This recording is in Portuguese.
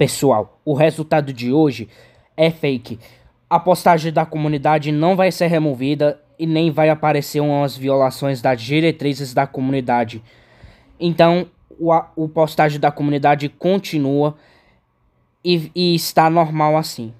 Pessoal, o resultado de hoje é fake. A postagem da comunidade não vai ser removida e nem vai aparecer umas violações das diretrizes da comunidade. Então, o, o postagem da comunidade continua e, e está normal assim.